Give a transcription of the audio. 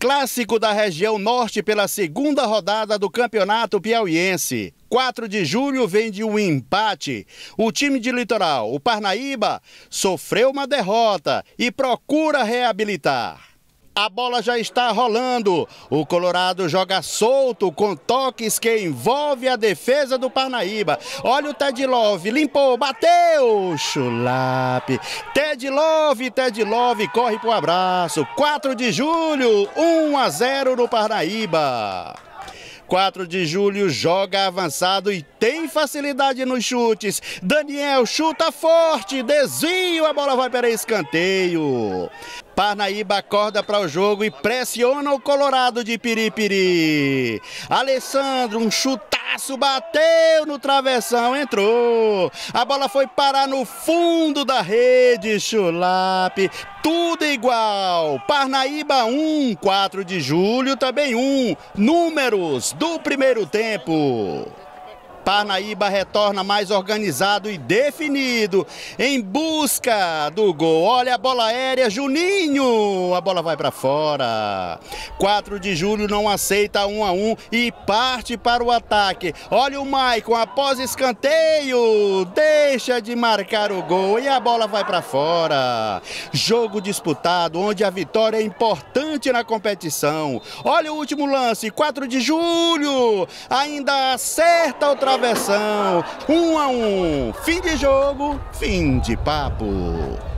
clássico da região norte pela segunda rodada do Campeonato Piauiense. 4 de julho vem de um empate. O time de litoral, o Parnaíba, sofreu uma derrota e procura reabilitar. A bola já está rolando. O Colorado joga solto com toques que envolve a defesa do Parnaíba. Olha o Ted Love, limpou, bateu, chulape. Ted Love, Ted Love corre pro abraço. 4 de julho, 1 a 0 no Parnaíba. 4 de julho joga avançado e tem facilidade nos chutes. Daniel chuta forte, desvio, a bola vai para escanteio. Parnaíba acorda para o jogo e pressiona o Colorado de Piripiri. Alessandro, um chutaço, bateu no travessão, entrou. A bola foi parar no fundo da rede, Chulape. Tudo igual. Parnaíba 1, 4 de julho também 1. Números do primeiro tempo. Parnaíba retorna mais organizado e definido em busca do gol. Olha a bola aérea, Juninho. A bola vai para fora. 4 de julho não aceita 1 um a 1 um e parte para o ataque. Olha o Maicon após escanteio, deixa de marcar o gol e a bola vai para fora. Jogo disputado onde a vitória é importante na competição. Olha o último lance, 4 de julho. Ainda acerta o trabalho travessão. Um a um. Fim de jogo, fim de papo.